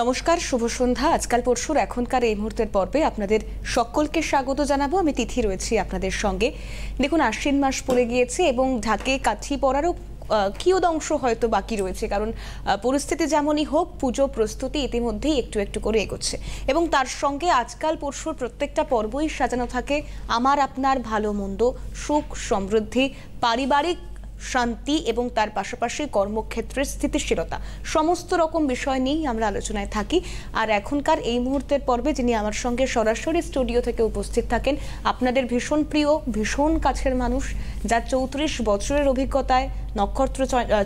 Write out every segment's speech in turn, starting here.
নমস্কার শুভ সন্ধ্যা আজকাল পরশুর এখনকার এই মুহূর্তের পর্বে আপনাদের সকলকে স্বাগত জানাবো আমি তিথি রয়েছি আপনাদের সঙ্গে দেখুন আশ্বিন মাস পড়ে গিয়েছে এবং ঢাকে কাঠি পড়ারও কিয়দংশ হয়তো বাকি রয়েছে কারণ পরিস্থিতি যেমনই হোক পুজো প্রস্তুতি ইতিমধ্যেই একটু একটু করে এগোচ্ছে এবং তার সঙ্গে আজকাল পরশুর প্রত্যেকটা পর্বই সাজানো থাকে আমার আপনার ভালো মন্দ সুখ সমৃদ্ধি পারিবারিক শান্তি এবং তার পাশাপাশি কর্মক্ষেত্রের স্থিতিশীলতা সমস্ত রকম বিষয় নিয়েই আমরা আলোচনায় থাকি আর এখনকার এই মুহূর্তের পর্বে যিনি আমার সঙ্গে সরাসরি স্টুডিও থেকে উপস্থিত থাকেন আপনাদের ভীষণ প্রিয় ভীষণ কাছের মানুষ যা চৌত্রিশ বছরের অভিজ্ঞতায় নক্ষত্র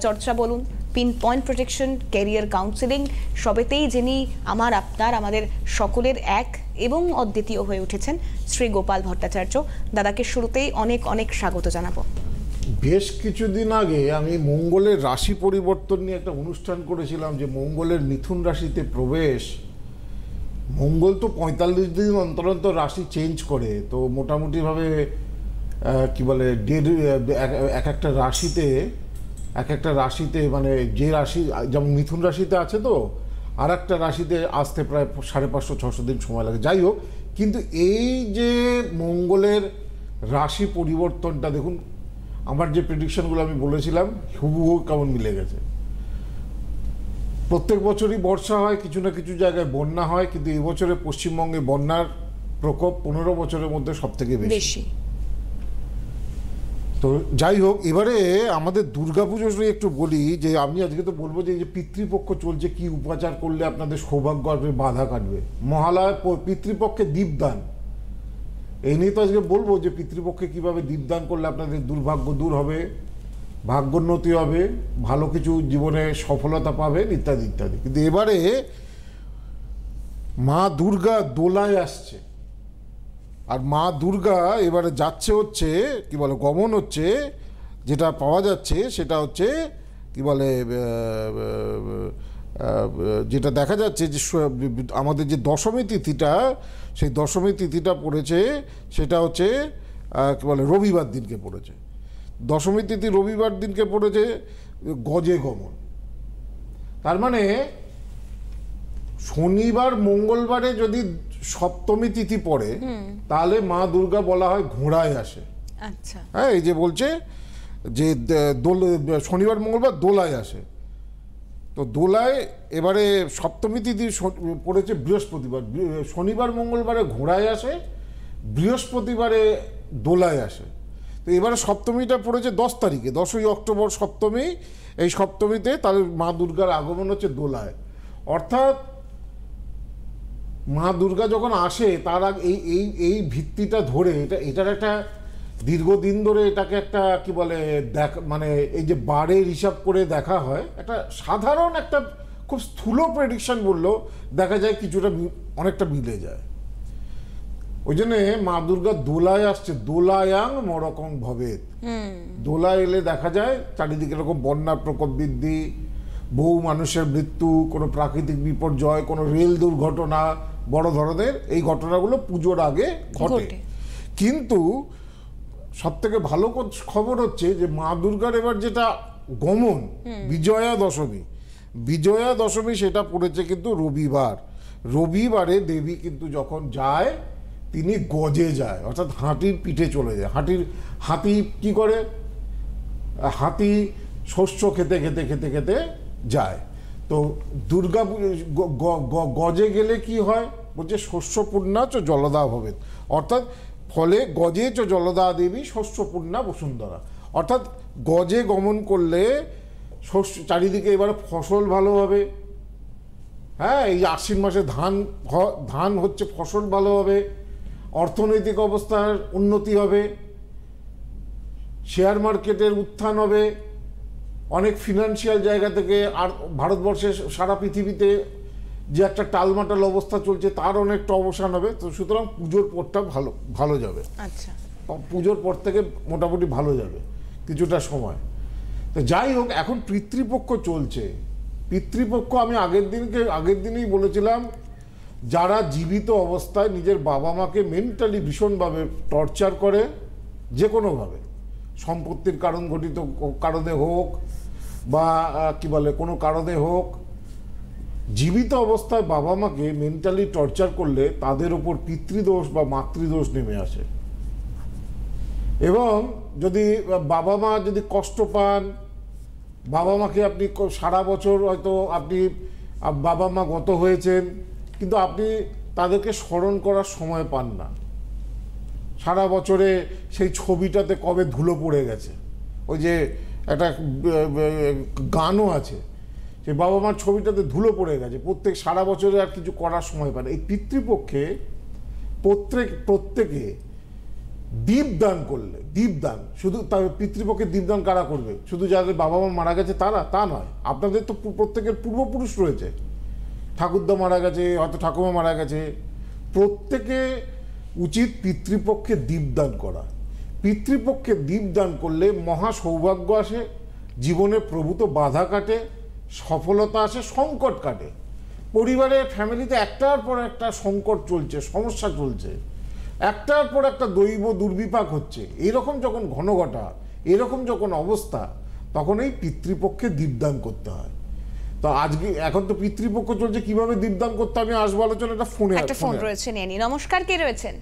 চর্চা বলুন pin point protection career counselling সবেতেই যিনি আমার আপনার আমাদের সকলের এক এবং অদ্বিতীয় হয়ে উঠেছেন শ্রী গোপাল ভট্টাচার্য দাদাকে শুরুতেই অনেক অনেক স্বাগত জানাবো বেশ কিছুদিন আগে আমি মঙ্গলের রাশি পরিবর্তন নিয়ে একটা অনুষ্ঠান করেছিলাম যে মঙ্গলের মিথুন রাশিতে প্রবেশ মঙ্গল তো পঁয়তাল্লিশ দিন অন্তর অন্তর রাশি চেঞ্জ করে তো মোটামুটিভাবে কি বলে দেড় এক একটা রাশিতে এক একটা রাশিতে মানে যে রাশি যেমন মিথুন রাশিতে আছে তো আর একটা রাশিতে আসতে প্রায় সাড়ে পাঁচশো ছশো দিন সময় লাগে যাই হোক কিন্তু এই যে মঙ্গলের রাশি পরিবর্তনটা দেখুন আমার যে প্রেডিকশনগুলো আমি বলেছিলাম হুবহু কেমন মিলে গেছে প্রত্যেক বছরই বর্ষা হয় কিছু না কিছু জায়গায় বন্যা হয় কিন্তু এবছরে পশ্চিমবঙ্গে বন্যার প্রকোপ পনেরো বছরের মধ্যে সব থেকে বেশি তো যাই হোক এবারে আমাদের দুর্গাপুজো নিয়ে একটু বলি যে আমি আজকে তো বলবো যে যে পিতৃপক্ষ চলছে কি উপাচার করলে আপনাদের সৌভাগ্য আসবে বাধা কাটবে মহালয় পিতৃপক্ষে দীপদান এই নিয়ে তো আজকে বলবো যে পিতৃপক্ষে কিভাবে দীপদান করলে আপনাদের দুর্ভাগ্য দূর হবে ভাগ্যোন্নতি হবে ভালো কিছু জীবনে সফলতা পাবেন ইত্যাদি ইত্যাদি কিন্তু এবারে মা দুর্গা দোলায় আসছে আর মা দুর্গা এবারে যাচ্ছে হচ্ছে কি বলে গমন হচ্ছে যেটা পাওয়া যাচ্ছে সেটা হচ্ছে কি বলে যেটা দেখা যাচ্ছে যে আমাদের যে দশমী তিথিটা সেই দশমী তিথিটা পড়েছে সেটা হচ্ছে কী বলে রবিবার দিনকে পড়েছে দশমী তিথি রবিবার দিনকে পড়েছে গজে গমন তার মানে শনিবার মঙ্গলবারে যদি সপ্তমী তিথি পড়ে তাহলে মা দুর্গা বলা হয় ঘোড়ায় আসে আচ্ছা হ্যাঁ এই যে বলছে যে দোল শনিবার মঙ্গলবার দোলায় আসে তো দোলায় এবারে সপ্তমী তিথি পড়েছে বৃহস্পতিবার শনিবার মঙ্গলবারে ঘোড়ায় আসে বৃহস্পতিবারে দোলায় আসে তো এবারে সপ্তমীটা পড়েছে দশ তারিখে দশই অক্টোবর সপ্তমী এই সপ্তমীতে তাহলে মা দুর্গার আগমন হচ্ছে দোলায় অর্থাৎ মা দুর্গা যখন আসে তার আগে এই এই এই ভিত্তিটা ধরে এটা এটার একটা দীর্ঘদিন ধরে এটাকে একটা কি বলে দেখ মানে এই যে বারের হিসাব করে দেখা হয় একটা সাধারণ একটা খুব স্থূল প্রেডিকশন বললেও দেখা যায় কিছুটা অনেকটা মিলে যায় ওই জন্য মা দুর্গা দোলায় আসছে দোলায়াং মরকম ভবে দোলা এলে দেখা যায় চারিদিকে এরকম বন্যার প্রকোপ বৃদ্ধি বহু মানুষের মৃত্যু কোনো প্রাকৃতিক বিপর্যয় কোনো রেল দুর্ঘটনা বড় ধরনের এই ঘটনাগুলো পুজোর আগে ঘটে কিন্তু সবথেকে ভালো খবর হচ্ছে যে মা দুর্গার এবার যেটা গমন বিজয়া দশমী বিজয়া দশমী সেটা পড়েছে কিন্তু রবিবার রবিবারে দেবী কিন্তু যখন যায় তিনি গজে যায় অর্থাৎ হাঁটির পিঠে চলে যায় হাঁটির হাতি কি করে হাতি শস্য খেতে খেতে খেতে খেতে যায় তো দুর্গা গজে গেলে কি হয় বলছে শস্য পূর্ণাচ জলদা হবে অর্থাৎ ফলে গজে চ জলদা দেবী শস্যপূর্ণা বসুন্ধরা অর্থাৎ গজে গমন করলে শস্য চারিদিকে এবার ফসল ভালো হবে হ্যাঁ এই আশ্বিন মাসে ধান ধান হচ্ছে ফসল ভালো হবে অর্থনৈতিক অবস্থার উন্নতি হবে শেয়ার মার্কেটের উত্থান হবে অনেক ফিনান্সিয়াল জায়গা থেকে আর ভারতবর্ষের সারা পৃথিবীতে যে একটা টালমাটাল অবস্থা চলছে তার অনেকটা অবসান হবে তো সুতরাং পুজোর পরটা ভালো ভালো যাবে আচ্ছা পুজোর পর থেকে মোটামুটি ভালো যাবে কিছুটা সময় তো যাই হোক এখন পিতৃপক্ষ চলছে পিতৃপক্ষ আমি আগের দিনকে আগের দিনেই বলেছিলাম যারা জীবিত অবস্থায় নিজের বাবা মাকে মেন্টালি ভীষণভাবে টর্চার করে যে কোনোভাবে সম্পত্তির কারণ ঘটিত কারণে হোক বা কি বলে কোনো কারণে হোক জীবিত অবস্থায় বাবা মাকে মেন্টালি টর্চার করলে তাদের ওপর পিতৃদোষ বা মাতৃদোষ নেমে আসে এবং যদি বাবা মা যদি কষ্ট পান বাবা মাকে আপনি সারা বছর হয়তো আপনি বাবা মা গত হয়েছেন কিন্তু আপনি তাদেরকে স্মরণ করার সময় পান না সারা বছরে সেই ছবিটাতে কবে ধুলো পড়ে গেছে ওই যে একটা গানও আছে যে বাবা মার ছবিটাতে ধুলো পড়ে গেছে প্রত্যেক সারা বছরে আর কিছু করার সময় পায় না এই পিতৃপক্ষে প্রত্যেক প্রত্যেকে দীপদান করলে দীপদান শুধু তার পিতৃপক্ষে দীপদান কারা করবে শুধু যাদের বাবা মা মারা গেছে তারা তা নয় আপনাদের তো প্রত্যেকের পূর্বপুরুষ রয়েছে ঠাকুরদা মারা গেছে হয়তো ঠাকুমা মারা গেছে প্রত্যেকে উচিত পিতৃপক্ষে দীপদান করা পিতৃপক্ষে দীপদান করলে মহা সৌভাগ্য আসে জীবনে প্রভূত বাধা কাটে সফলতা আসে সংকট কাটে পরিবারে ফ্যামিলিতে একটার পর একটা সংকট চলছে সমস্যা চলছে একটার পর একটা দৈব দুর্বিপাক হচ্ছে এরকম যখন ঘন ঘটা এরকম যখন অবস্থা তখন এই পিতৃপক্ষে দীপদান করতে হয় তো আজকে এখন তো পিতৃপক্ষ চলছে কিভাবে দীপদান করতে আমি আসবো একটা ফোনে একটা ফোন রয়েছে নেনি নমস্কার কে রয়েছেন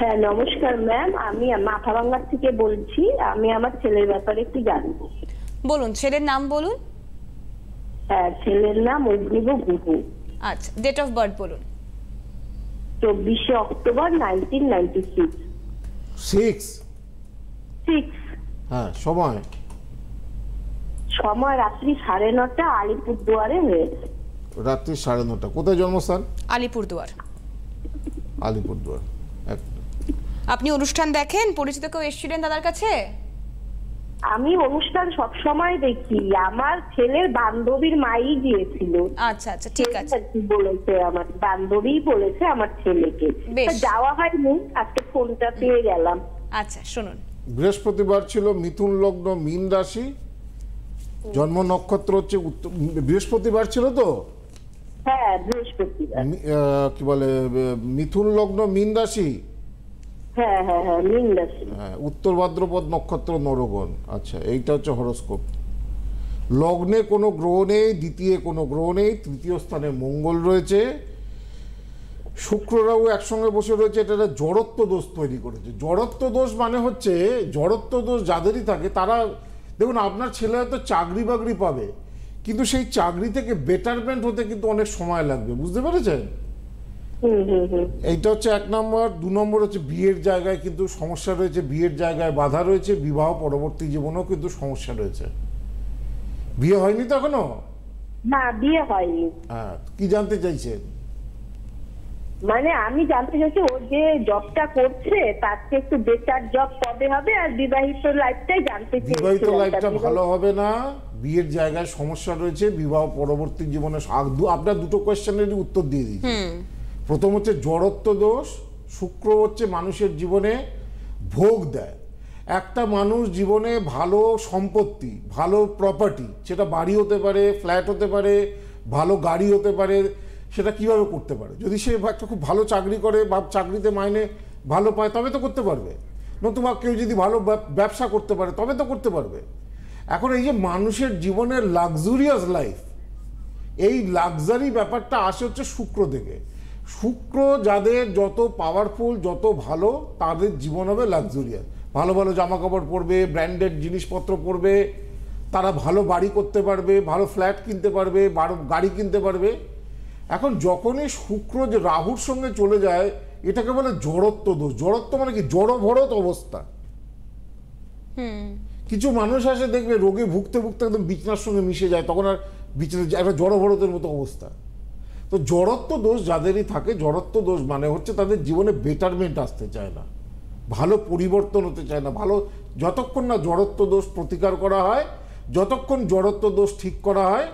হ্যাঁ নমস্কার ম্যাম আমি মাথাভাঙ্গার থেকে বলছি আমি আমার ছেলের ব্যাপারে একটু জানবো বলুন ছেলের নাম বলুন হ্যাঁ ছেলের নাম ওই দেব গুহু আচ্ছা ডেট অফ বার্থ বলুন চব্বিশে October nineteen ninety six six সময় সময় রাত্রি সাড়ে নটা আলিপুরদুয়ারে হয়েছে রাত্রি সাড়ে নটা কোথায় জন্মস্থান আলিপুরদুয়ার আলিপুরদুয়ার আপনি অনুষ্ঠান দেখেন পরিচিত কেউ এসেছিলেন দাদার কাছে আমি অনুষ্ঠান সব সময় দেখি আমার ছেলের বান্ধবীর মাই গিয়েছিল আচ্ছা আচ্ছা ঠিক আছে কি বলেছে আমার বান্ধবী বলেছে আমার ছেলেকে যাওয়া হয়নি আজকে ফোনটা পেয়ে গেলাম আচ্ছা শুনুন বৃহস্পতিবার ছিল মিথুন লগ্ন মীন রাশি জন্ম নক্ষত্র হচ্ছে বৃহস্পতিবার ছিল তো হ্যাঁ বৃহস্পতিবার কি বলে মিথুন লগ্ন মীন রাশি হ্যাঁ, হ্যাঁ, হ্যাঁ, উত্তর ভাদ্রপদ নক্ষত্র নরগণ আচ্ছা এইটা হচ্ছে হরস্কোপ লগ্নে কোনো গ্রহ নেই দ্বিতীয় কোনো গ্রহ নেই তৃতীয় স্থানে মঙ্গল রয়েছে শুক্ররাও একসঙ্গে বসে রয়েছে এটা একটা জড়ত্ব দোষ তৈরি করেছে জড়ত্ব দোষ মানে হচ্ছে জড়ত্ব দোষ যাদেরই থাকে তারা দেখুন আপনার ছেলে হয়তো চাকরি বাকরি পাবে কিন্তু সেই চাকরি থেকে বেটারমেন্ট হতে কিন্তু অনেক সময় লাগবে বুঝতে পেরেছেন এইটা হচ্ছে এক নম্বর দু নম্বর হচ্ছে বিয়ের জায়গায় কিন্তু সমস্যা রয়েছে বিয়ের জায়গায় বাধা রয়েছে বিবাহ পরবর্তী জীবনেও কিন্তু সমস্যা রয়েছে বিয়ে হয়নি তো এখনো না বিয়ে হয়নি হ্যাঁ কি জানতে চাইছেন মানে আমি জানতে চাইছি ও যে জবটা করছে তার থেকে একটু বেটার জব কবে হবে আর বিবাহিত লাইফটাই জানতে চাইছি বিবাহিত লাইফটা ভালো হবে না বিয়ের জায়গায় সমস্যা রয়েছে বিবাহ পরবর্তী জীবনে আপনার দুটো কোয়েশ্চেনের উত্তর দিয়ে দিচ্ছি প্রথম হচ্ছে জড়ত্ব দোষ শুক্র হচ্ছে মানুষের জীবনে ভোগ দেয় একটা মানুষ জীবনে ভালো সম্পত্তি ভালো প্রপার্টি সেটা বাড়ি হতে পারে ফ্ল্যাট হতে পারে ভালো গাড়ি হতে পারে সেটা কিভাবে করতে পারে যদি সে একটা খুব ভালো চাকরি করে বা চাকরিতে মাইনে ভালো পায় তবে তো করতে পারবে নতুবা কেউ যদি ভালো ব্যবসা করতে পারে তবে তো করতে পারবে এখন এই যে মানুষের জীবনের লাক্সুরিয়াস লাইফ এই লাক্সারি ব্যাপারটা আসে হচ্ছে শুক্র থেকে শুক্র যাদের যত পাওয়ারফুল যত ভালো তাদের জীবন হবে লাক্সুরিয়াস ভালো ভালো জামা কাপড় পরবে ব্র্যান্ডেড জিনিসপত্র পরবে তারা ভালো বাড়ি করতে পারবে ভালো ফ্ল্যাট কিনতে পারবে গাড়ি কিনতে পারবে এখন যখনই শুক্র যে রাহুর সঙ্গে চলে যায় এটাকে বলে জড়ত্ব দোষ জড়ত্ব মানে কি ভরত অবস্থা কিছু মানুষ আসে দেখবে রোগে ভুগতে ভুগতে একদম বিছনার সঙ্গে মিশে যায় তখন আর বিছনা একটা ভরতের মতো অবস্থা তো জড়ত্ব দোষ যাদেরই থাকে জড়ত্ব দোষ মানে হচ্ছে তাদের জীবনে বেটারমেন্ট আসতে চায় না ভালো পরিবর্তন হতে চায় না ভালো যতক্ষণ না জড়ত্ব দোষ প্রতিকার করা হয় যতক্ষণ জড়ত্ব দোষ ঠিক করা হয়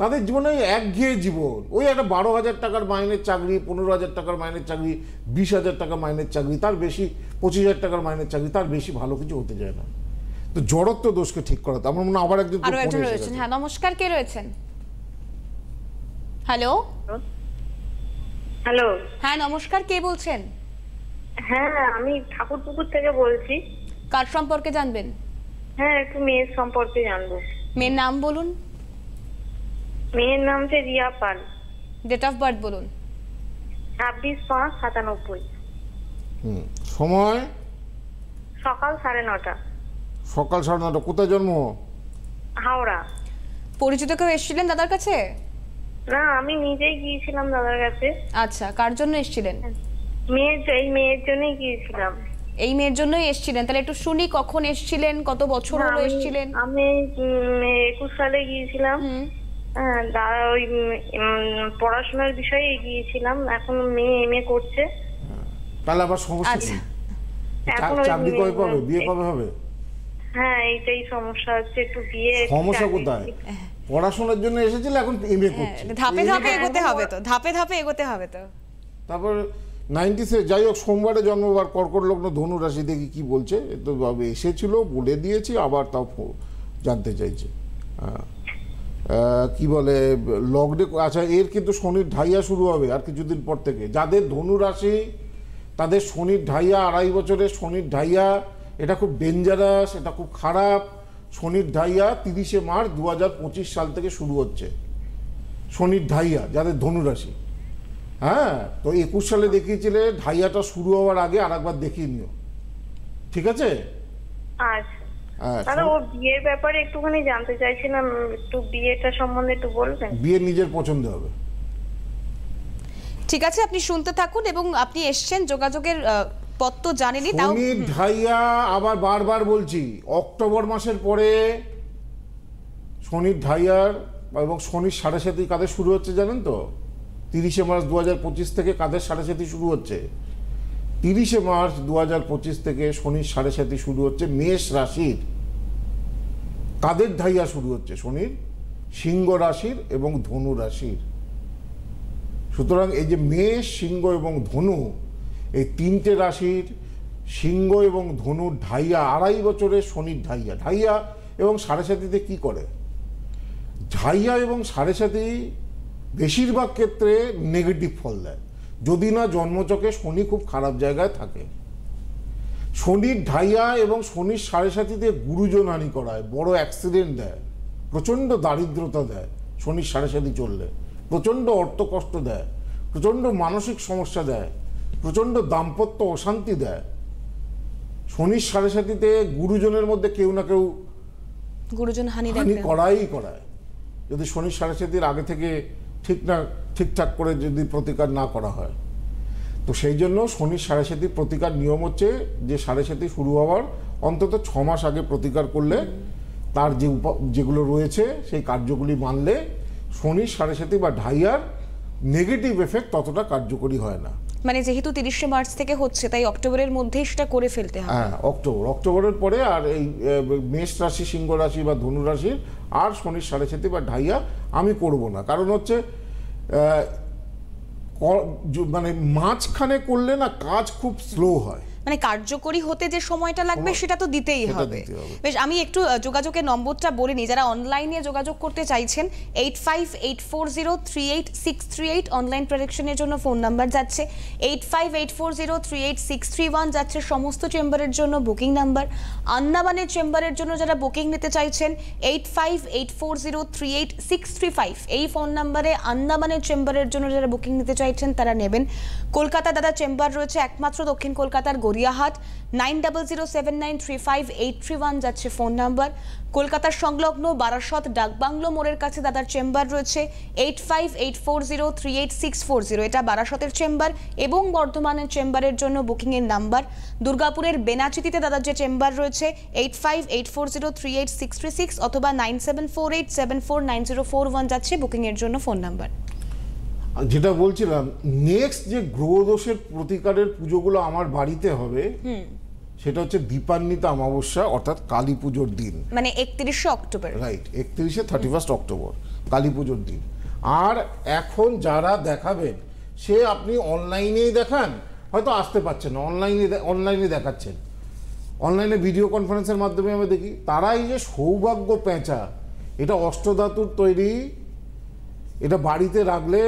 তাদের জীবনে এক একঘেয়ে জীবন ওই একটা বারো হাজার টাকার মাইনের চাকরি পনেরো হাজার টাকার মাইনের চাকরি বিশ হাজার টাকা মাইনের চাকরি তার বেশি পঁচিশ হাজার টাকার মাইনের চাকরি তার বেশি ভালো কিছু হতে যায় না তো জড়ত্ব দোষকে ঠিক করা তো আমার মনে হয় আবার একজন হ্যাঁ নমস্কার কে রয়েছেন হ্যালো হ্যালো হ্যাঁ নমস্কার কে বলছেন হ্যাঁ আমি ঠাকুরপুকুর থেকে বলছি কার সম্পর্কে জানবেন হ্যাঁ একটু মেয়ের সম্পর্কে জানবো মেয়ের নাম বলুন মেয়ের নাম হচ্ছে Riya Pal date of birth বলুন ছাব্বিশ পাঁচ সাতানব্বই সময় সকাল সাড়ে নটা সকাল সাড়ে নটা কোথায় জন্ম হাওড়া পরিচিত কেউ এসেছিলেন দাদার কাছে না আমি নিজেই গিয়েছিলাম দাদার কাছে আচ্ছা কার জন্য এসেছিলেন হ্যাঁ, মেয়ের এই মেয়ের জন্যই গিয়েছিলাম এই মেয়ের জন্যই এসেছিলেন তাহলে একটু শুনি কখন এসেছিলেন কত বছর হলো এসেছিলেন আমি একুশ সালে গিয়েছিলাম হ্যাঁ, দাদা ওই পড়াশোনার বিষয়ে গিয়েছিলাম এখন মেয়ে এম এ করছে তাহলে আবার সমস্যা আচ্ছা। চাকরি কবে পাবে বিয়ে কবে হবে হ্যাঁ এইটাই সমস্যা হচ্ছে একটু বিয়ে সমস্যা কোথায় পড়াশোনার জন্য এসেছিল এখন এমএ হ্যাঁ, করছে ধাপে ধাপে এগোতে হ্যাঁ, হবে হ্যাঁ। তো ধাপে ধাপে এগোতে হবে তো তারপর নাইনটি যাই হোক সোমবারে জন্মবার কর্কট লগ্ন ধনু রাশি দেখি কি বলছে তো এসেছিল বলে দিয়েছি আবার তাও জানতে চাইছে কি বলে লগ্নে আচ্ছা এর কিন্তু শনির ঢাইয়া শুরু হবে আর কিছুদিন পর থেকে যাদের ধনু রাশি তাদের শনির ঢাইয়া আড়াই বছরের শনির ঢাইয়া এটা খুব ডেঞ্জারাস এটা খুব খারাপ শনির ঢাইয়া তিরিশে মার্চ দু সাল থেকে শুরু হচ্ছে শনির ঢাইয়া যাদের ধনুরাশি হ্যাঁ তো একুশ সালে দেখিয়েছিলে ঢাইয়াটা শুরু হওয়ার আগে আর একবার দেখিয়ে নিও ঠিক আছে হ্যাঁ, বিয়ের ব্যাপারে একটুখানি জানতে চাইছিলাম একটু বিয়েটা একটু নিজের পছন্দ হবে ঠিক আছে আপনি শুনতে থাকুন এবং আপনি এসছেন যোগাযোগের পত্র জানেনি তাও সুনীত আবার বারবার বলছি অক্টোবর মাসের পরে শনির ঢাইয়ার এবং শনির সাড়ে সাথী কাদের শুরু হচ্ছে জানেন তো তিরিশে মার্চ দু থেকে কাদের সাড়ে সাথী শুরু হচ্ছে তিরিশে মার্চ দু থেকে শনির সাড়ে সাথী শুরু হচ্ছে মেষ রাশির কাদের ঢাইয়া শুরু হচ্ছে শনির সিংহ রাশির এবং ধনু রাশির সুতরাং এই যে মেষ সিংহ এবং ধনু এই তিনটে রাশির সিংহ এবং ধনুর ঢাইয়া আড়াই বছরের শনির ঢাইয়া ঢাইয়া এবং সাড়ে সাতিতে কি করে ঢাইয়া এবং সাড়ে সাতি বেশিরভাগ ক্ষেত্রে নেগেটিভ ফল দেয় যদি না জন্মচকে শনি খুব খারাপ জায়গায় থাকে শনির ঢাইয়া এবং শনির সাড়ে সাতিতে হানি করায় বড় অ্যাক্সিডেন্ট দেয় প্রচণ্ড দারিদ্রতা দেয় শনির সাড়ে সাতি চললে প্রচণ্ড অর্থ কষ্ট দেয় প্রচণ্ড মানসিক সমস্যা দেয় প্রচণ্ড দাম্পত্য অশান্তি দেয় শনির সাড়ে সাথীতে গুরুজনের মধ্যে কেউ না কেউ গুরুজন হানি করাই করায় যদি শনির সাড়ে সাথীর আগে থেকে ঠিক না ঠিকঠাক করে যদি প্রতিকার না করা হয় তো সেই জন্য শনির সাড়ে সাতি প্রতিকার নিয়ম হচ্ছে যে সাড়ে সাথী শুরু হওয়ার অন্তত ছ মাস আগে প্রতিকার করলে তার যে যেগুলো রয়েছে সেই কার্যগুলি মানলে শনির সাড়ে সাথী বা ঢাইয়ার নেগেটিভ এফেক্ট ততটা কার্যকরী হয় না মানে যেহেতু তিরিশে মার্চ থেকে হচ্ছে তাই অক্টোবরের মধ্যেই সেটা করে ফেলতে হবে হ্যাঁ অক্টোবর অক্টোবরের পরে আর এই মেষ রাশি সিংহ রাশি বা ধনু রাশির আর শনির সাড়ে সাথে বা ঢাইয়া আমি করব না কারণ হচ্ছে মানে মাঝখানে করলে না কাজ খুব স্লো হয় মানে কার্যকরী হতে যে সময়টা লাগবে সেটা তো দিতেই হবে বেশ আমি একটু যোগাযোগের নম্বরটা বলে নিই যারা অনলাইনে যোগাযোগ করতে চাইছেন eight five eight four zero three eight six three eight online প্রোডাকশনের জন্য ফোন নাম্বার যাচ্ছে eight five eight four zero three eight six three one যাচ্ছে সমস্ত চেম্বারের জন্য বুকিং নাম্বার আন্নাবানের চেম্বারের জন্য যারা বুকিং নিতে চাইছেন eight five eight four zero three eight six three five এই ফোন নাম্বারে আন্দামানের চেম্বারের জন্য যারা বুকিং নিতে চাইছেন তারা নেবেন কলকাতা দাদা চেম্বার রয়েছে একমাত্র দক্ষিণ কলকাতার Gariahat nine double zero seven nine three five eight three one যাচ্ছে ফোন নাম্বার কলকাতার সংলগ্ন বারাসত ডাকবাংলো মোড়ের কাছে দাদার চেম্বার রয়েছে eight five eight four zero three eight six four zero এটা বারাসতের চেম্বার এবং বর্ধমানের চেম্বারের জন্য বুকিংয়ের নাম্বার দুর্গাপুরের বেনাচিতিতে দাদার যে চেম্বার রয়েছে eight five eight four zero three eight six three six অথবা nine seven four eight seven four nine zero four one যাচ্ছে বুকিংয়ের জন্য ফোন নাম্বার যেটা বলছিলাম নেক্সট যে গ্রহদোষের প্রতিকারের পুজোগুলো আমার বাড়িতে হবে সেটা হচ্ছে দীপান্বিতা অমাবস্যা অর্থাৎ কালী পুজোর দিন মানে একত্রিশে অক্টোবর রাইট একত্রিশে থার্টি ফার্স্ট অক্টোবর কালী পুজোর দিন আর এখন যারা দেখাবেন সে আপনি অনলাইনেই দেখান হয়তো আসতে পারছেন না অনলাইনে অনলাইনে দেখাচ্ছেন অনলাইনে ভিডিও কনফারেন্সের মাধ্যমে আমরা দেখি তারা এই যে সৌভাগ্য পেঁচা এটা অষ্টধাতুর তৈরি এটা বাড়িতে রাখলে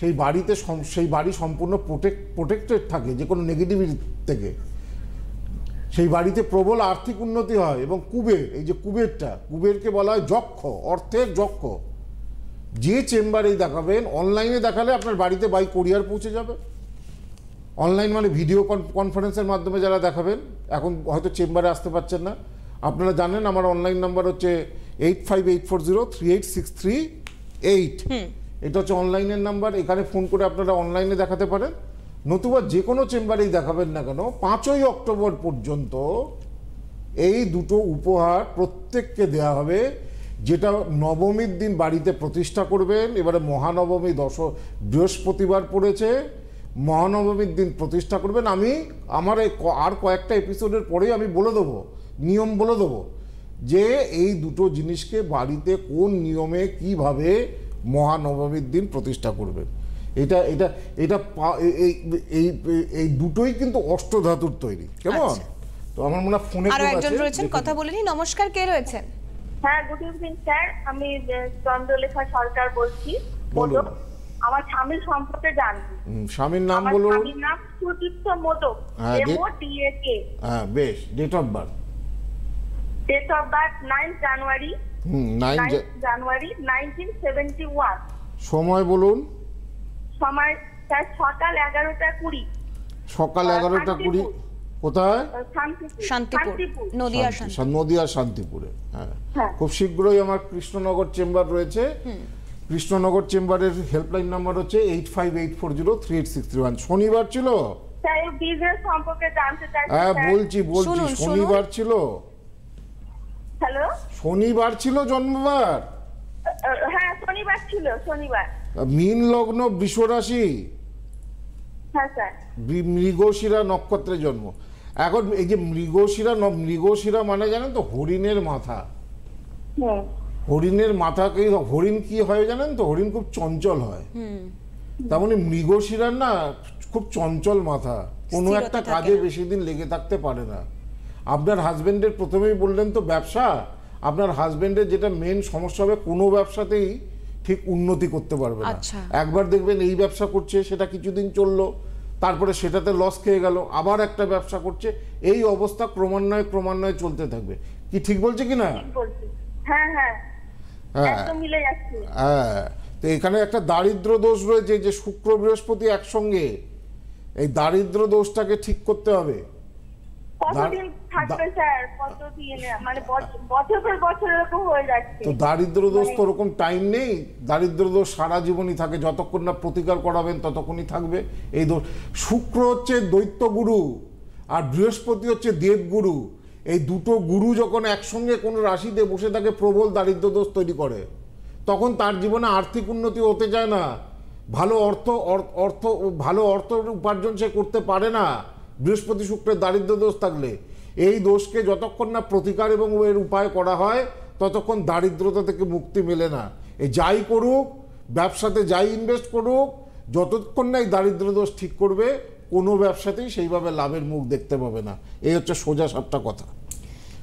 সেই বাড়িতে সেই বাড়ি সম্পূর্ণ প্রোটেক্ট প্রোটেক্টেড থাকে যে কোনো নেগেটিভিটি থেকে সেই বাড়িতে প্রবল আর্থিক উন্নতি হয় এবং কুবের এই যে কুবেরটা কুবেরকে বলা হয় যক্ষ অর্থের যক্ষ যে চেম্বারেই দেখাবেন অনলাইনে দেখালে আপনার বাড়িতে বাই কোরিয়ার পৌঁছে যাবে অনলাইন মানে ভিডিও কনফারেন্সের মাধ্যমে যারা দেখাবেন এখন হয়তো চেম্বারে আসতে পারছেন না আপনারা জানেন আমার অনলাইন নাম্বার হচ্ছে eight five eight four zero three eight six three eight এটা হচ্ছে অনলাইনের নাম্বার এখানে ফোন করে আপনারা অনলাইনে দেখাতে পারেন নতুবা যে কোনো চেম্বারেই দেখাবেন না কেন পাঁচই অক্টোবর পর্যন্ত এই দুটো উপহার প্রত্যেককে দেয়া হবে যেটা নবমীর দিন বাড়িতে প্রতিষ্ঠা করবেন এবারে মহানবমী দশ বৃহস্পতিবার পড়েছে মহানবমীর দিন প্রতিষ্ঠা করবেন আমি আমার এই আর কয়েকটা এপিসোডের পরেই আমি বলে দেবো নিয়ম বলে দেবো যে এই দুটো জিনিসকে বাড়িতে কোন নিয়মে কিভাবে মহানবমীর দিন প্রতিষ্ঠা করবেন এটা এটা এটা এই এই দুটোই কিন্তু অষ্টধাতুর তৈরি কেমন আচ্ছা। তো আমার মনে হয় ফোনে একজন রয়েছেন কথা বলিনি নমস্কার কে রয়েছেন হ্যাঁ গুড ইভিনিং স্যার আমি চন্দ্রলেখা সরকার বলছি বলুন আমার স্বামীর সম্পর্কে জানবি স্বামীর নাম বলুন স্বামীর নাম সুদীপ্ত মোদক এ হ্যাঁ, কে হ্যাঁ বেশ date of birth date of birth nine January খুব শীঘ্রই আমার কৃষ্ণনগর চেম্বার রয়েছে কৃষ্ণনগর চেম্বারের হেল্পলাইন নাম্বার হচ্ছে eight five eight four zero three eight six three one শনিবার ছিল হ্যাঁ বলছি বলছি শনিবার ছিল হ্যালো শনিবার ছিল জন্মবার হ্যাঁ শনিবার ছিল শনিবার মীন লগ্ন বৃষ রাশি হ্যাঁ, মৃগশিরা নক্ষত্রের জন্ম এখন এই যে মৃগশিরা মৃগশিরা মানে জানেন তো হরিণের মাথা হরিণের মাথাকে হরিণ কি হয় জানেন তো হরিণ খুব চঞ্চল হয় তেমনি মানে মৃগশিরার না খুব চঞ্চল মাথা কোনো একটা কাজে বেশি দিন লেগে থাকতে পারে না আপনার হাজব্যান্ডের প্রথমেই বললেন তো ব্যবসা আপনার হাজব্যান্ডের যেটা মেন সমস্যা হবে কোনো ব্যবসাতেই ঠিক উন্নতি করতে পারবে না আচ্ছা। একবার দেখবেন এই ব্যবসা করছে সেটা কিছুদিন চললো তারপরে সেটাতে লস খেয়ে গেল আবার একটা ব্যবসা করছে এই অবস্থা ক্রমান্বয়ে ক্রমান্বয়ে চলতে থাকবে কি ঠিক বলছে কি না হ্যাঁ হ্যাঁ হ্যাঁ।, হ্যাঁ তো এখানে একটা দারিদ্র দোষ রয়েছে যে শুক্র বৃহস্পতি একসঙ্গে এই দারিদ্র দোষটাকে ঠিক করতে হবে কতদিন মানে মানে তো ওরকম টাইম নেই সারা জীবনই থাকে যতক্ষণ না প্রতিকার করাবেন ততক্ষণই থাকবে এই দোষ শুক্র হচ্ছে গুরু আর বৃহস্পতি হচ্ছে দেবগুরু এই দুটো গুরু যখন একসঙ্গে কোনো রাশিতে বসে থাকে প্রবল দারিদ্র দোষ তৈরি করে তখন তার জীবনে আর্থিক উন্নতি হতে চায় না ভালো অর্থ অর্থ ভালো অর্থ উপার্জন সে করতে পারে না বৃহস্পতি শুক্রের দারিদ্র দোষ থাকলে এই দোষকে যতক্ষণ না প্রতিকার এবং এর উপায় করা হয় ততক্ষণ দারিদ্রতা থেকে মুক্তি মেলে না এ যাই করুক ব্যবসাতে যাই ইনভেস্ট করুক যতক্ষণ না এই দারিদ্র দোষ ঠিক করবে কোনো ব্যবসাতেই সেইভাবে লাভের মুখ দেখতে পাবে না এই হচ্ছে সোজা সাতটা কথা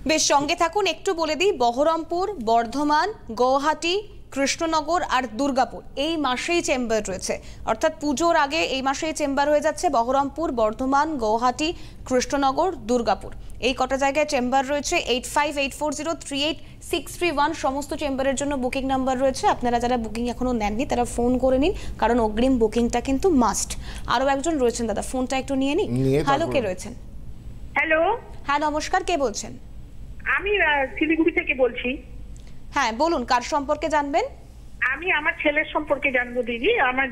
বেশ সঙ্গে থাকুন একটু বলে দিই বহরমপুর বর্ধমান গৌহাটি কৃষ্ণনগর আর দুর্গাপুর এই মাসেই চেম্বার রয়েছে অর্থাৎ পুজোর আগে এই মাসেই চেম্বার হয়ে যাচ্ছে বহরমপুর বর্ধমান গৌহাটি কৃষ্ণনগর দুর্গাপুর এই কটা জায়গায় চেম্বার রয়েছে eight five eight four zero three eight six three one সমস্ত চেম্বারের জন্য বুকিং নাম্বার রয়েছে আপনারা যারা বুকিং এখনও নেননি তারা ফোন করে নিন কারণ অগ্রিম বুকিংটা কিন্তু মাস্ট আরও একজন রয়েছেন দাদা ফোনটা একটু নিয়ে নিন হ্যালো কে রয়েছেন হ্যালো হ্যাঁ নমস্কার কে বলছেন আমি শিলিগুড়ি থেকে বলছি হ্যাঁ বলুন কার সম্পর্কে জানবেন আমি আমার ছেলের সম্পর্কে জানবো দিদি আমার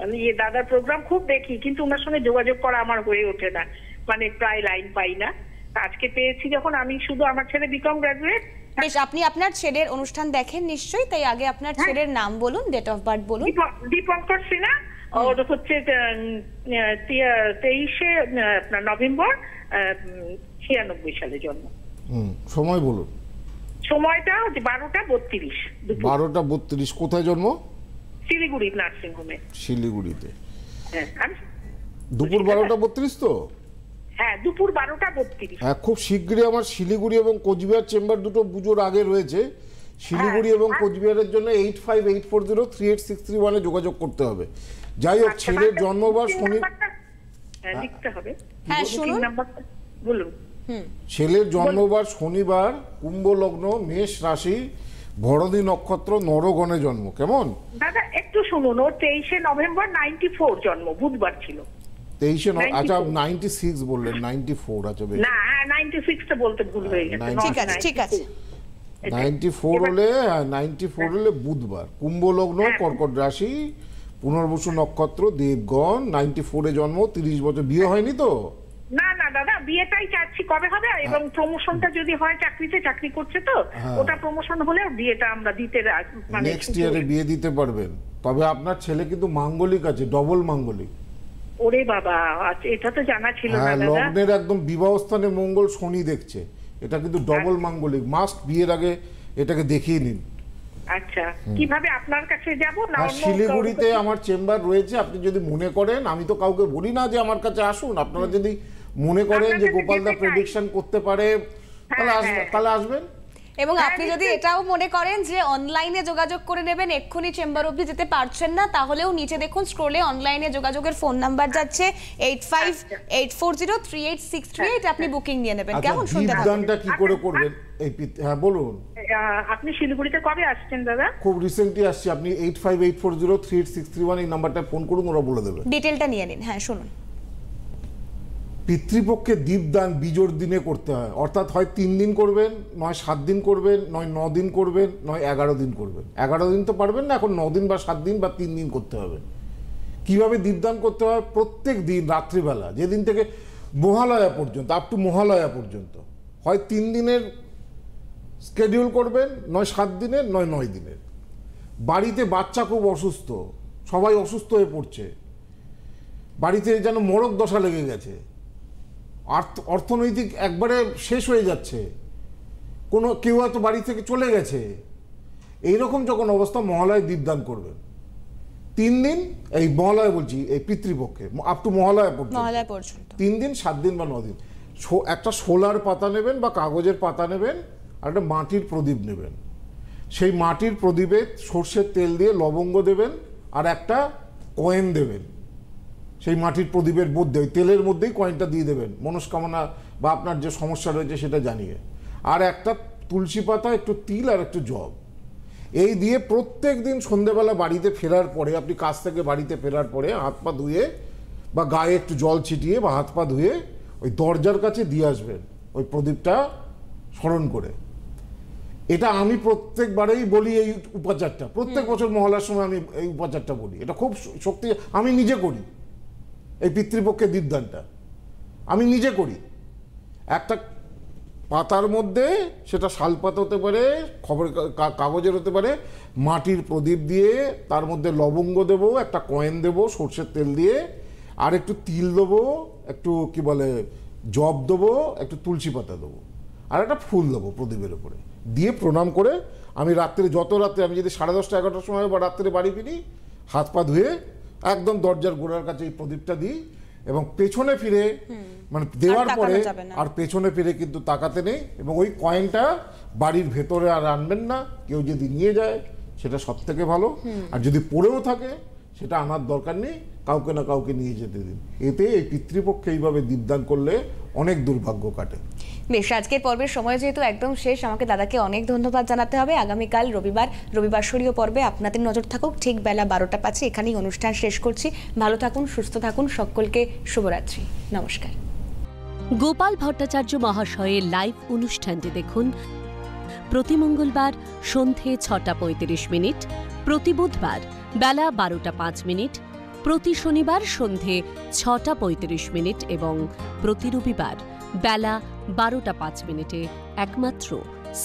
মানে ইয়ে দাদার প্রোগ্রাম খুব দেখি কিন্তু ওনার সঙ্গে যোগাযোগ করা আমার হয়ে ওঠে না মানে প্রায় লাইন পাই না আজকে পেয়েছি যখন আমি শুধু আমার ছেলে বিকম গ্রাজুয়েট বেশ আপনি আপনার ছেলের অনুষ্ঠান দেখেন নিশ্চয়ই তাই আগে আপনার হ্যাঁ। ছেলের নাম বলুন ডেট অফ বার্থ বলুন দীপঙ্কর সিনহা ওর হচ্ছে তেইশে নভেম্বর ছিয়ানব্বই সালে জন্ম সময় বলুন সময়টা বারোটা বত্রিশ বারোটা বত্রিশ কোথায় জন্ম শিলিগুড়ি শিলিগুড়িতে হ্যাঁ, দুপুর বারোটা বত্রিশ তো হ্যাঁ, হ্যাঁ, খুব শীঘ্রই আমার শিলিগুড়ি এবং কোচবিহার চেম্বার দুটো পুজোর আগে রয়েছে শিলিগুড়ি এবং কোচবিহারের জন্য eight five eight four zero three eight six three ওয়ানে যোগাযোগ করতে হবে যাই হোক আচ্ছা, ছেলের জন্মবার শনি হবে হ্যাঁ শুনুন বলুন ছেলের জন্মবার শনিবার কুম্ভ লগ্ন মেষ রাশি ভরণী নক্ষত্র নরগণে জন্ম কেমন দাদা একটু শুনুন ও তেইশে নভেম্বর নাইনটি ফোর জন্ম বুধবার ছিল তেইশে আচ্ছা নাইনটি সিক্স বললেন নাইনটি ফোর আচ্ছা না নাইনটি সিক্সটা বলতে ভুল হয়ে গেছে ঠিক আছে ঠিক আছে নাইনটি ফোর হলে নাইনটি হ্যাঁ, ফোর হ্যাঁ। হলে বুধবার কুম্ভ লগ্ন হ্যাঁ। কর্কট রাশি পুনর্বসু নক্ষত্র দেবগণ নাইনটি ফোরে জন্ম তিরিশ বছর বিয়ে হয়নি তো দাদা বিয়েটাই চাচ্ছি কবে হবে হ্যাঁ। এবং প্রমোশনটা যদি হয় চাকরিতে চাকরি করছে তো হ্যাঁ। ওটা প্রমোশন হলে বিয়েটা আমরা দিতে মানে নেক্সট ইয়ারে বিয়ে দিতে পারবেন তবে আপনার ছেলে কিন্তু মাঙ্গলিক আছে ডবল মাঙ্গলিক ওরে বাবা আচ্ছা, এটা তো জানা ছিল না হ্যাঁ, দাদা লগ্নের একদম বিবাহ স্থানে মঙ্গল শনি দেখছে এটা কিন্তু ডবল আচ্ছা। মাঙ্গলিক মাস্ট বিয়ের আগে এটাকে দেখিয়ে নিন আচ্ছা কিভাবে আপনার কাছে যাব না অন্য শিলিগুড়িতে আমার চেম্বার রয়েছে আপনি যদি মনে করেন আমি তো কাউকে বলি না যে আমার কাছে আসুন আপনারা যদি মনে করেন যে গোপালদা প্রেডিকশন করতে পারে হ্যাঁ, তাহলে আসবে হ্যাঁ। তাহলে আসবেন এবং হ্যাঁ, আপনি যদি এটাও মনে করেন যে অনলাইনে যোগাযোগ করে নেবেন এক্ষুনি চেম্বার অবধি যেতে পারছেন না তাহলেও নিচে দেখুন স্ক্রোলে অনলাইনে যোগাযোগের ফোন নাম্বার যাচ্ছে eight five eight four zero eight six three eight আপনি বুকিং নিয়ে নেবেন আচ্ছা, কেমন শুনতে কি করে করবেন হ্যাঁ বলুন আপনি শিলিগুড়িতে কবে আসছেন দাদা খুব রিসেন্টলি আসছি আপনি eight five eight four zero three eight six three one এই নাম্বারটা ফোন করুন ওরা বলে দেবে ডিটেলটা নিয়ে নিন হ্যাঁ শুনুন পিতৃপক্ষে দীপদান বিজোর দিনে করতে হয় অর্থাৎ হয় তিন দিন করবেন নয় সাত দিন করবেন নয় ন দিন করবেন নয় এগারো দিন করবেন এগারো দিন তো পারবেন না এখন ন দিন বা সাত দিন বা তিন দিন করতে হবে কিভাবে দীপদান করতে হয় প্রত্যেক দিন রাত্রিবেলা যেদিন থেকে মহালয়া পর্যন্ত আপ টু মহালয়া পর্যন্ত হয় তিন দিনের স্কেডিউল করবেন নয় সাত দিনের নয় নয় দিনের বাড়িতে বাচ্চা খুব অসুস্থ সবাই অসুস্থ হয়ে পড়ছে বাড়িতে যেন মরক দশা লেগে গেছে অর্থনৈতিক একবারে শেষ হয়ে যাচ্ছে কোনো কেউ হয়তো বাড়ি থেকে চলে গেছে এইরকম যখন অবস্থা মহালয় দীপদান করবেন তিন দিন এই মহালয় বলছি এই পিতৃপক্ষে আপ টু মহালয়া পর্যন্ত তিন দিন সাত দিন বা নদিন একটা সোলার পাতা নেবেন বা কাগজের পাতা নেবেন আর একটা মাটির প্রদীপ নেবেন সেই মাটির প্রদীপে সর্ষের তেল দিয়ে লবঙ্গ দেবেন আর একটা কয়েন দেবেন সেই মাটির প্রদীপের মধ্যে ওই তেলের মধ্যেই কয়েনটা দিয়ে দেবেন মনস্কামনা বা আপনার যে সমস্যা রয়েছে সেটা জানিয়ে আর একটা তুলসী পাতা একটু তিল আর একটু জব এই দিয়ে প্রত্যেক দিন সন্ধেবেলা বাড়িতে ফেরার পরে আপনি কাজ থেকে বাড়িতে ফেরার পরে হাত পা ধুয়ে বা গায়ে একটু জল ছিটিয়ে বা হাত পা ধুয়ে ওই দরজার কাছে দিয়ে আসবেন ওই প্রদীপটা স্মরণ করে এটা আমি প্রত্যেকবারেই বলি এই উপাচারটা প্রত্যেক বছর মহলার সময় আমি এই উপাচারটা বলি এটা খুব শক্তি আমি নিজে করি এই পিতৃপক্ষের দ্বীপদানটা আমি নিজে করি একটা পাতার মধ্যে সেটা শালপাতা হতে পারে খবর কাগজের হতে পারে মাটির প্রদীপ দিয়ে তার মধ্যে লবঙ্গ দেব একটা কয়েন দেব সর্ষের তেল দিয়ে আর একটু তিল দেবো একটু কি বলে জব দেবো একটু তুলসী পাতা দেবো আর একটা ফুল দেবো প্রদীপের উপরে দিয়ে প্রণাম করে আমি রাত্রে যত রাত্রে আমি যদি সাড়ে দশটা এগারোটার সময় বা রাত্রে বাড়ি ফিরি হাত পা ধুয়ে একদম দরজার গোড়ার কাছে এই প্রদীপটা দিই এবং পেছনে ফিরে মানে দেওয়ার পরে আর পেছনে ফিরে কিন্তু তাকাতে নেই এবং ওই কয়েনটা বাড়ির ভেতরে আর আনবেন না কেউ যদি নিয়ে যায় সেটা সব থেকে ভালো আর যদি পড়েও থাকে সেটা আনার দরকার নেই কাউকে না কাউকে নিয়ে যেতে দিন এতে এই পিতৃপক্ষে এইভাবে দীপদান করলে অনেক দুর্ভাগ্য কাটে বেশ আজকের পর্বের সময় যেহেতু একদম শেষ আমাকে দাদাকে অনেক ধন্যবাদ জানাতে হবে আগামীকাল রবিবার রবিবার সরীয় পর্বে আপনাদের নজর থাকুক ঠিক বেলা বারোটা পাচ্ছি এখানেই অনুষ্ঠান শেষ করছি ভালো থাকুন সুস্থ থাকুন সকলকে শুভরাত্রি নমস্কার গোপাল ভট্টাচার্য মহাশয়ের লাইভ অনুষ্ঠানটি দেখুন প্রতি মঙ্গলবার সন্ধে ছটা পঁয়ত্রিশ মিনিট প্রতি বুধবার বেলা বারোটা পাঁচ মিনিট প্রতি শনিবার সন্ধে ছটা পঁয়ত্রিশ মিনিট এবং প্রতি রবিবার বেলা বারোটা পাঁচ মিনিটে একমাত্র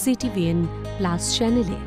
সিটিভিএন প্লাস চ্যানেলে